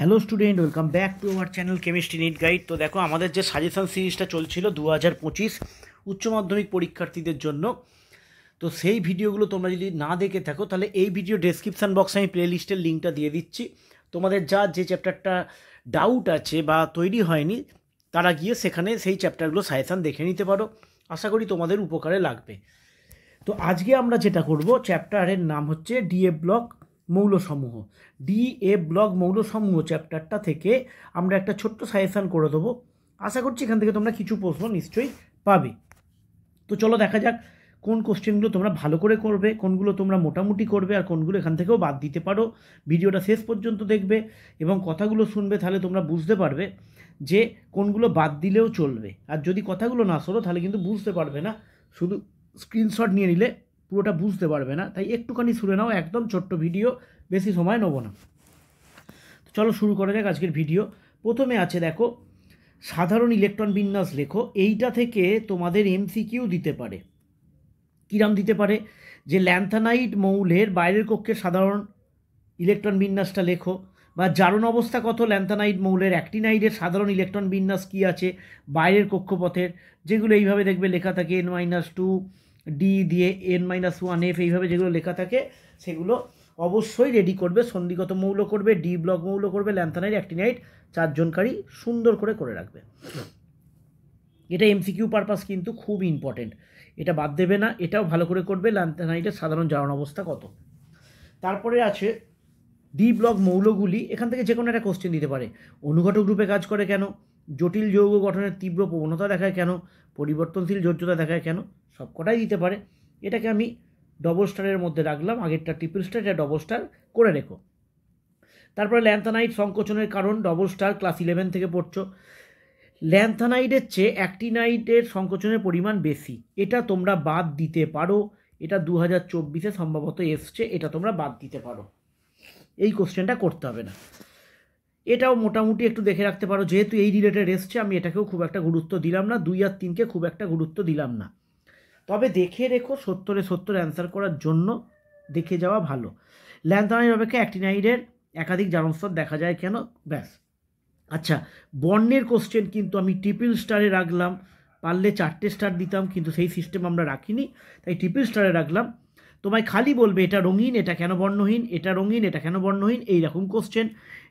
hello student welcome back to our channel chemistry NEET guide তো দেখো আমাদের যে সাজেশান সিরিজটা চলছিল দু হাজার পঁচিশ উচ্চ মাধ্যমিক পরীক্ষার্থীদের জন্য তো সেই ভিডিওগুলো তোমরা যদি না দেখে থাকো তাহলে এই ভিডিও ডেসক্রিপশান বক্সে আমি প্লেলিস্টের লিঙ্কটা দিয়ে দিচ্ছি তোমাদের যা যে চ্যাপ্টারটা ডাউট আছে বা তৈরি হয়নি তারা গিয়ে সেখানে সেই চ্যাপ্টারগুলো সাজেশান দেখে নিতে পারো আশা করি তোমাদের উপকারে লাগবে তো আজকে আমরা যেটা করব চ্যাপ্টারের নাম হচ্ছে ডিএ ব্লক মৌলসমূহ ডি এ ব্লক মৌলসমূহ চ্যাপ্টারটা থেকে আমরা একটা ছোট্ট সাজেশান করে দেবো আশা করছি এখান থেকে তোমরা কিছু প্রশ্ন নিশ্চয়ই পাবে তো চলো দেখা যাক কোন কোশ্চেনগুলো তোমরা ভালো করে করবে কোনগুলো তোমরা মোটামুটি করবে আর কোনগুলো এখান থেকেও বাদ দিতে পারো ভিডিওটা শেষ পর্যন্ত দেখবে এবং কথাগুলো শুনবে তাহলে তোমরা বুঝতে পারবে যে কোনগুলো বাদ দিলেও চলবে আর যদি কথাগুলো না শোনো তাহলে কিন্তু বুঝতে পারবে না শুধু স্ক্রিনশট নিয়ে নিলে পুরোটা বুঝতে পারবে না তাই একটুখানি শুনে নাও একদম ছোট্ট ভিডিও বেশি সময় নেবো না তো চলো শুরু করা যাক আজকের ভিডিও প্রথমে আছে দেখো সাধারণ ইলেকট্রন বিন্যাস লেখো এইটা থেকে তোমাদের এমসিকিউ দিতে পারে কিরাম দিতে পারে যে ল্যান্থানাইট মৌলের বাইরের কক্ষে সাধারণ ইলেকট্রন বিন্যাসটা লেখো বা জারণ অবস্থা কত ল্যান্থানাইট মৌলের অ্যাক্টিনাইডের সাধারণ ইলেকট্রন বিন্যাস কী আছে বাইরের কক্ষপথের যেগুলো এইভাবে দেখবে লেখা থাকে এন মাইনাস টু ডি দিয়ে এন মাইনাস ওয়ান এফ এইভাবে যেগুলো লেখা থাকে সেগুলো অবশ্যই রেডি করবে সন্ধিগত মৌল করবে ডি ব্লক মৌল করবে ল্যান্থানাইট অ্যাক্টিনাইট চারজনকারী সুন্দর করে করে রাখবে এটা এমসিকিউ পারপাস কিন্তু খুব ইম্পর্টেন্ট এটা বাদ দেবে না এটাও ভালো করে করবে ল্যান্থানাইটের সাধারণ জারণ অবস্থা কত তারপরে আছে ডি ব্লক মৌলগুলি এখান থেকে যে কোনো একটা কোশ্চেন দিতে পারে অনুঘটক রূপে কাজ করে কেন জটিল যৌগ গঠনের তীব্র প্রবণতা দেখায় কেন পরিবর্তনশীল যোজ্যতা দেখায় কেন সবকটাই দিতে পারে এটাকে আমি ডবল স্টারের মধ্যে রাখলাম আগেরটা ট্রিপল স্টার এটা ডবল স্টার করে রেখো তারপরে ল্যান্থানাইট সংকোচনের কারণ ডবল স্টার ক্লাস ইলেভেন থেকে পড়ছো ল্যান্থানাইডের চেয়ে অ্যাক্টিনাইডের সংকোচনের পরিমাণ বেশি এটা তোমরা বাদ দিতে পারো এটা দু হাজার চব্বিশে সম্ভবত এসছে এটা তোমরা বাদ দিতে পারো এই কোশ্চেনটা করতে হবে না এটাও মোটামুটি একটু দেখে রাখতে পারো যেহেতু এই রিলেটেড এসছে আমি এটাকেও খুব একটা গুরুত্ব দিলাম না দুই আর তিনকে খুব একটা গুরুত্ব দিলাম না তবে দেখে রেখো সত্তরে সত্তর অ্যান্সার করার জন্য দেখে যাওয়া ভালো ল্যান্থানাইড অপেক্ষা অ্যাক্টিনাইডের একাধিক জানস্তর দেখা যায় কেন ব্যাস আচ্ছা বর্ণের কোশ্চেন কিন্তু আমি ট্রিপল স্টারে রাখলাম পারলে চারটে স্টার দিতাম কিন্তু সেই সিস্টেম আমরা রাখিনি তাই ট্রিপল স্টারে রাখলাম তোমায় খালি বলবে এটা রঙিন এটা কেন বর্ণহীন এটা রঙিন এটা কেন বর্ণহীন এইরকম কোশ্চেন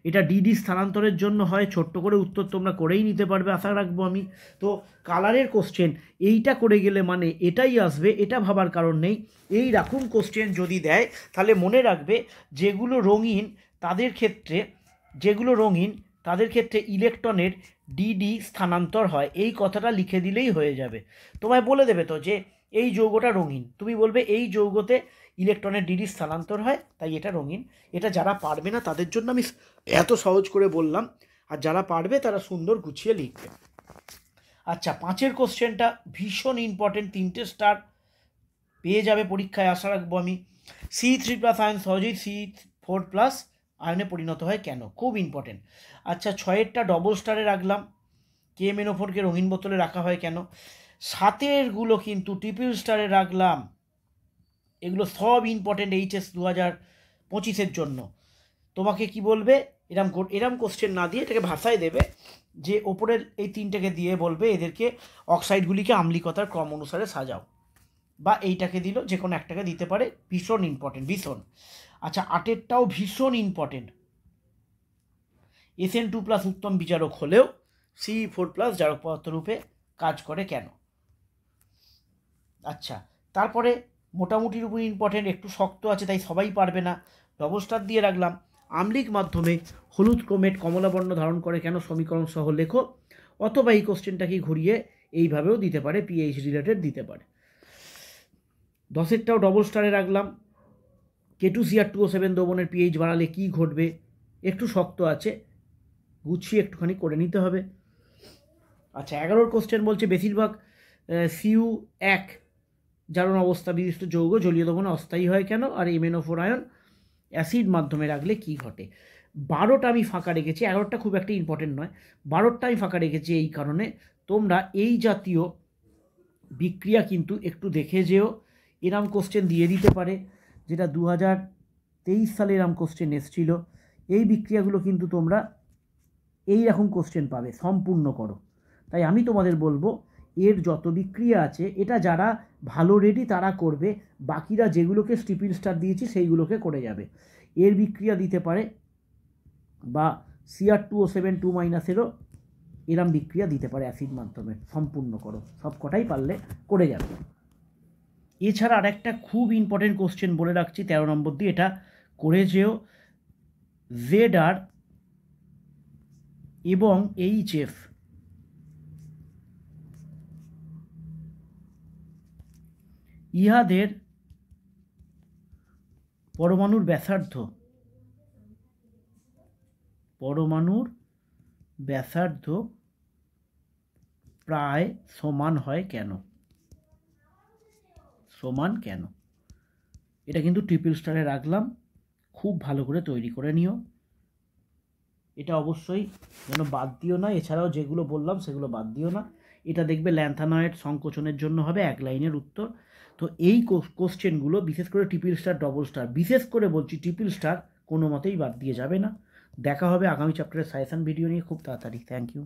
এটা ডিডি স্থানান্তরের জন্য হয় ছোট্ট করে উত্তর তোমরা করেই নিতে পারবে আশা রাখবো আমি তো কালারের কোশ্চেন এইটা করে গেলে মানে এটাই আসবে এটা ভাবার কারণ নেই এই রকম কোশ্চেন যদি দেয় তাহলে মনে রাখবে যেগুলো রঙিন তাদের ক্ষেত্রে যেগুলো রঙিন তাদের ক্ষেত্রে ইলেকট্রনের ডিডি স্থানান্তর হয় এই কথাটা লিখে দিলেই হয়ে যাবে তোমায় বলে দেবে তো যে এই যৌগটা রঙিন তুমি বলবে এই যৌগতে ইলেকট্রনের ডিডি স্থানান্তর হয় তাই এটা রঙিন এটা যারা পারবে না তাদের জন্য আমি এত সহজ করে বললাম আর যারা পারবে তারা সুন্দর গুছিয়ে লিখবে আচ্ছা পাঁচের কোশ্চেনটা ভীষণ ইম্পর্টেন্ট তিনটে স্টার পেয়ে যাবে পরীক্ষায় আশা রাখবো আমি সি থ্রি প্লাস আয়ন সহজেই সি ফোর প্লাস আয়নে পরিণত হয় কেন খুব ইম্পর্টেন্ট আচ্ছা ছয়েরটা ডবল স্টারে রাখলাম কে মেনোফোরকে রঙিন বোতলে রাখা হয় কেন সাতেরগুলো কিন্তু ট্রিপল স্টারে রাখলাম এগুলো সব ইম্পর্টেন্ট এইচএস দু হাজার পঁচিশের জন্য তোমাকে কি বলবে এরম এরম কোশ্চেন না দিয়ে এটাকে ভাষায় দেবে যে ওপরের এই তিনটাকে দিয়ে বলবে এদেরকে অক্সাইডগুলিকে আম্লিকতার ক্রম অনুসারে সাজাও বা এইটাকে দিল যে কোনো একটাকে দিতে পারে ভীষণ ইম্পর্টেন্ট ভীষণ আচ্ছা আটেরটাও ভীষণ important S N two plus উত্তম বিচারক হলেও সি ফোর প্লাস জারক পদার্থরূপে কাজ করে কেন আচ্ছা তারপরে মোটামুটির উপর ইম্পর্টেন্ট একটু শক্ত আছে তাই সবাই পারবে না ডবল স্টার দিয়ে রাখলাম আমলিক মাধ্যমে হলুদ ক্রোমেট কমলাবর্ণ ধারণ করে কেন সমীকরণ সহ লেখো অথবা এই কোশ্চেনটাকে ঘুরিয়ে এইভাবেও দিতে পারে পিএইচ রিলেটেড দিতে পারে দশেরটাও ডবল স্টারে রাখলাম K two CR two O seven দোবনের পিএইচ বাড়ালে কী ঘটবে একটু শক্ত আছে গুছিয়ে একটুখানি করে নিতে হবে আচ্ছা এগারোর কোশ্চেন বলছে বেশিরভাগ সিউ এক জারণ অবস্থা বিশিষ্ট যৌগ জলীয় দ্রবণে অস্থায়ী হয় কেন আর এমেনোফোর আয়ন অ্যাসিড মাধ্যমে রাখলে কি ঘটে বারোটা আমি ফাঁকা রেখেছি এগারোটা খুব একটা ইম্পর্টেন্ট নয় বারোটা আমি ফাঁকা রেখেছি এই কারণে তোমরা এই জাতীয় বিক্রিয়া কিন্তু একটু দেখে যেও এরাম কোশ্চেন দিয়ে দিতে পারে যেটা দু হাজার তেইশ সালে এরাম কোশ্চেন এসেছিলো এই বিক্রিয়াগুলো কিন্তু তোমরা এই রকম কোশ্চেন পাবে সম্পূর্ণ করো তাই আমি তোমাদের বলবো এর যত বিক্রিয়া আছে এটা যারা ভালো রেডি তারা করবে বাকিরা যেগুলোকে স্টিপিল স্টার দিয়েছি সেইগুলোকে করে যাবে এর বিক্রিয়া দিতে পারে বা CR two O seven two মাইনাসেরও এরম বিক্রিয়া দিতে পারে অ্যাসিড মাধ্যমে সম্পূর্ণ করো সব কটাই পারলে করে যাবে এছাড়া আরেকটা খুব ইম্পর্টেন্ট কোশ্চেন বলে রাখছি তেরো নম্বর দিয়ে এটা করে যেও জেড আর এবং এইচ এফ ইহাদের পরমাণুর ব্যাসার্ধ পরমাণুর ব্যাসার্ধ প্রায় সমান হয় কেন সমান কেন এটা কিন্তু ট্রিপল স্টারে রাখলাম খুব ভালো করে তৈরি করে নিও এটা অবশ্যই যেন বাদ দিও না এছাড়াও যেগুলো বললাম সেগুলো বাদ দিও না এটা দেখবে ল্যান্থানয়েড সংকোচনের জন্য হবে এক লাইনের উত্তর তো এই কোশ্চেনগুলো বিশেষ করে ট্রিপিল স্টার ডবল স্টার বিশেষ করে বলছি ট্রিপিল স্টার কোনো মতেই বাদ দিয়ে যাবে না দেখা হবে আগামী চ্যাপ্টারের সাজেশন ভিডিও নিয়ে খুব তাড়াতাড়ি থ্যাংক ইউ